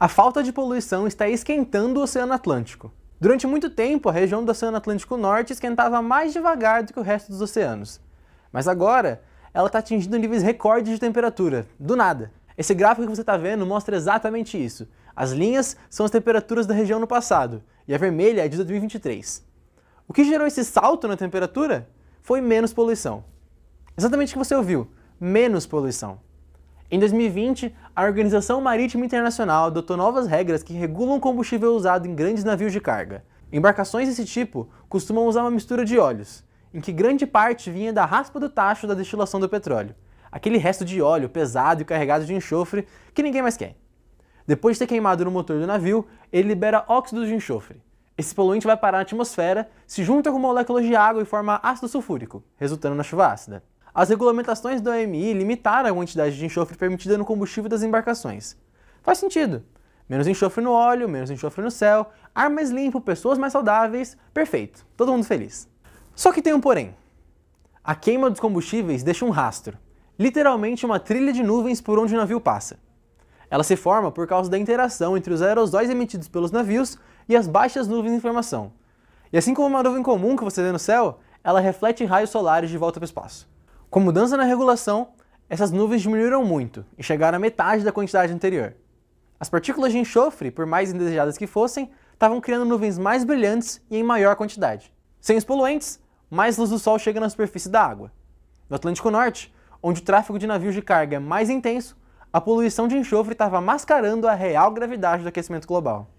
a falta de poluição está esquentando o Oceano Atlântico. Durante muito tempo, a região do Oceano Atlântico Norte esquentava mais devagar do que o resto dos oceanos. Mas agora, ela está atingindo níveis recordes de temperatura, do nada. Esse gráfico que você está vendo mostra exatamente isso. As linhas são as temperaturas da região no passado, e a vermelha é de 2023. O que gerou esse salto na temperatura foi menos poluição. Exatamente o que você ouviu, menos poluição. Em 2020, a Organização Marítima Internacional adotou novas regras que regulam o combustível usado em grandes navios de carga. Embarcações desse tipo costumam usar uma mistura de óleos, em que grande parte vinha da raspa do tacho da destilação do petróleo, aquele resto de óleo pesado e carregado de enxofre que ninguém mais quer. Depois de ter queimado no motor do navio, ele libera óxido de enxofre. Esse poluente vai parar na atmosfera, se junta com moléculas de água e forma ácido sulfúrico, resultando na chuva ácida. As regulamentações da OMI limitaram a quantidade de enxofre permitida no combustível das embarcações. Faz sentido. Menos enxofre no óleo, menos enxofre no céu, ar mais limpo, pessoas mais saudáveis, perfeito, todo mundo feliz. Só que tem um porém. A queima dos combustíveis deixa um rastro, literalmente uma trilha de nuvens por onde o navio passa. Ela se forma por causa da interação entre os aerosóis emitidos pelos navios e as baixas nuvens em formação. E assim como uma nuvem comum que você vê no céu, ela reflete raios solares de volta para o espaço. Com mudança na regulação, essas nuvens diminuíram muito e chegaram à metade da quantidade anterior. As partículas de enxofre, por mais indesejadas que fossem, estavam criando nuvens mais brilhantes e em maior quantidade. Sem os poluentes, mais luz do sol chega na superfície da água. No Atlântico Norte, onde o tráfego de navios de carga é mais intenso, a poluição de enxofre estava mascarando a real gravidade do aquecimento global.